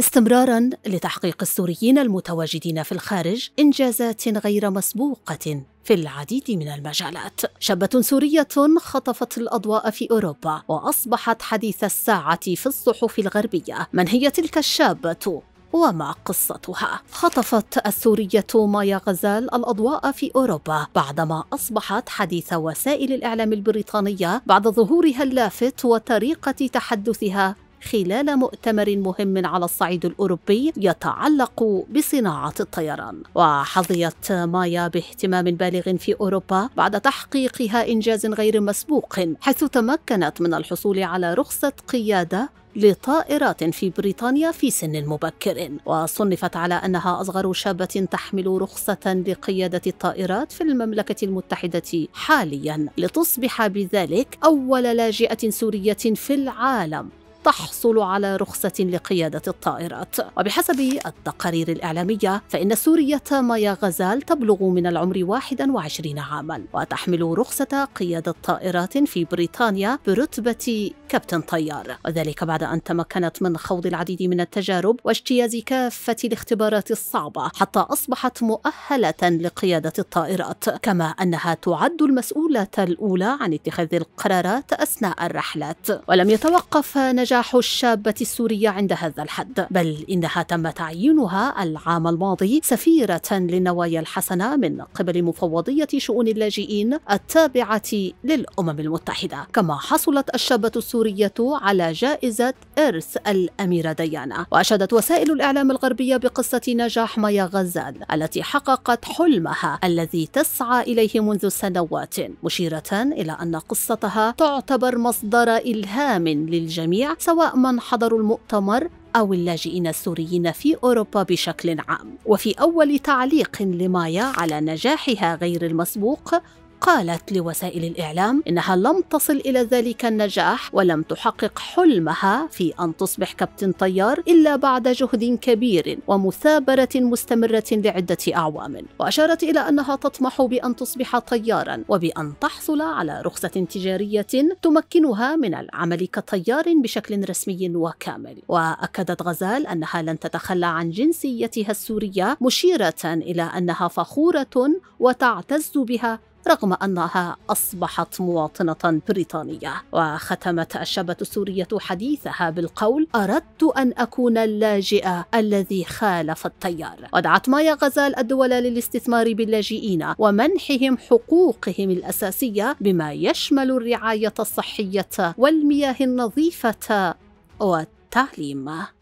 استمرارا لتحقيق السوريين المتواجدين في الخارج انجازات غير مسبوقه في العديد من المجالات شابة سورية خطفت الأضواء في أوروبا وأصبحت حديث الساعة في الصحف الغربية من هي تلك الشابة وما قصتها؟ خطفت السورية مايا غزال الأضواء في أوروبا بعدما أصبحت حديث وسائل الإعلام البريطانية بعد ظهورها اللافت وطريقة تحدثها خلال مؤتمر مهم على الصعيد الأوروبي يتعلق بصناعة الطيران وحظيت مايا باهتمام بالغ في أوروبا بعد تحقيقها إنجاز غير مسبوق حيث تمكنت من الحصول على رخصة قيادة لطائرات في بريطانيا في سن مبكر وصنفت على أنها أصغر شابة تحمل رخصة لقيادة الطائرات في المملكة المتحدة حاليا لتصبح بذلك أول لاجئة سورية في العالم تحصل على رخصة لقيادة الطائرات وبحسب التقارير الإعلامية فإن سورية مايا غزال تبلغ من العمر 21 عاما وتحمل رخصة قيادة طائرات في بريطانيا برتبة كابتن طيار وذلك بعد أن تمكنت من خوض العديد من التجارب واجتياز كافة الاختبارات الصعبة حتى أصبحت مؤهلة لقيادة الطائرات كما أنها تعد المسؤولة الأولى عن اتخاذ القرارات أثناء الرحلات ولم يتوقف نجاح نجاح الشابة السورية عند هذا الحد بل إنها تم تعيينها العام الماضي سفيرة للنوايا الحسنة من قبل مفوضية شؤون اللاجئين التابعة للأمم المتحدة كما حصلت الشابة السورية على جائزة إرث الأميرة ديانا وأشادت وسائل الإعلام الغربية بقصة نجاح مايا غزال التي حققت حلمها الذي تسعى إليه منذ سنوات مشيرة إلى أن قصتها تعتبر مصدر إلهام للجميع سواء من حضروا المؤتمر أو اللاجئين السوريين في أوروبا بشكل عام وفي أول تعليق لمايا على نجاحها غير المسبوق قالت لوسائل الإعلام إنها لم تصل إلى ذلك النجاح ولم تحقق حلمها في أن تصبح كابتن طيار إلا بعد جهد كبير ومثابرة مستمرة لعدة أعوام وأشارت إلى أنها تطمح بأن تصبح طيارا وبأن تحصل على رخصة تجارية تمكنها من العمل كطيار بشكل رسمي وكامل وأكدت غزال أنها لن تتخلى عن جنسيتها السورية مشيرة إلى أنها فخورة وتعتز بها رغم أنها أصبحت مواطنة بريطانية وختمت الشابة السورية حديثها بالقول أردت أن أكون اللاجئ الذي خالف التيار ودعت مايا غزال الدول للاستثمار باللاجئين ومنحهم حقوقهم الأساسية بما يشمل الرعاية الصحية والمياه النظيفة والتعليم